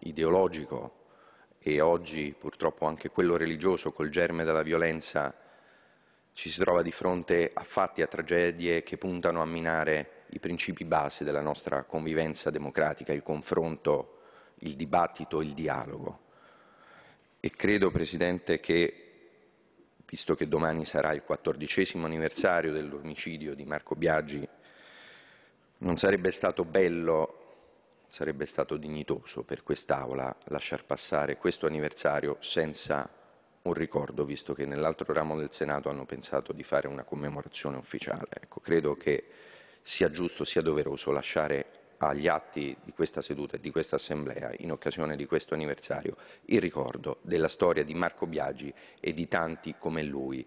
ideologico e oggi purtroppo anche quello religioso col germe della violenza ci si trova di fronte a fatti, a tragedie che puntano a minare i principi base della nostra convivenza democratica, il confronto, il dibattito, il dialogo. E credo, Presidente, che, visto che domani sarà il quattordicesimo anniversario dell'omicidio di Marco Biagi, non sarebbe stato bello sarebbe stato dignitoso per quest'Aula lasciar passare questo anniversario senza un ricordo, visto che nell'altro ramo del Senato hanno pensato di fare una commemorazione ufficiale. Ecco, credo che sia giusto, sia doveroso lasciare agli atti di questa seduta e di questa assemblea in occasione di questo anniversario il ricordo della storia di Marco Biagi e di tanti come lui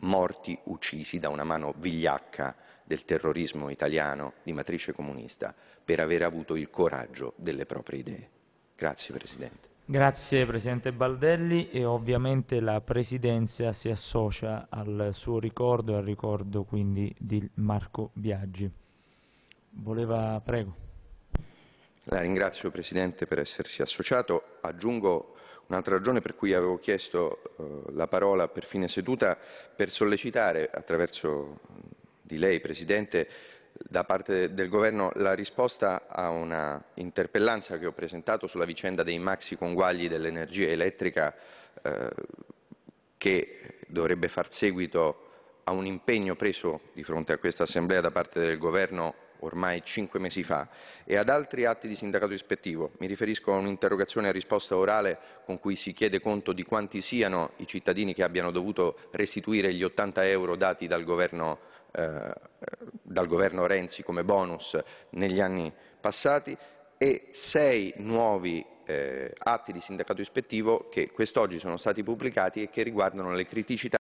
morti, uccisi da una mano vigliacca del terrorismo italiano di matrice comunista per aver avuto il coraggio delle proprie idee. Grazie Presidente. Grazie Presidente Baldelli e ovviamente la Presidenza si associa al suo ricordo e al ricordo quindi di Marco Biaggi. Voleva, prego. La ringrazio Presidente per essersi associato. Aggiungo Un'altra ragione per cui avevo chiesto eh, la parola per fine seduta per sollecitare attraverso di lei, Presidente, da parte del Governo la risposta a una interpellanza che ho presentato sulla vicenda dei maxi conguagli dell'energia elettrica eh, che dovrebbe far seguito a un impegno preso di fronte a questa Assemblea da parte del Governo ormai cinque mesi fa, e ad altri atti di sindacato ispettivo. Mi riferisco a un'interrogazione a risposta orale con cui si chiede conto di quanti siano i cittadini che abbiano dovuto restituire gli 80 euro dati dal governo, eh, dal governo Renzi come bonus negli anni passati e sei nuovi eh, atti di sindacato ispettivo che quest'oggi sono stati pubblicati e che riguardano le criticità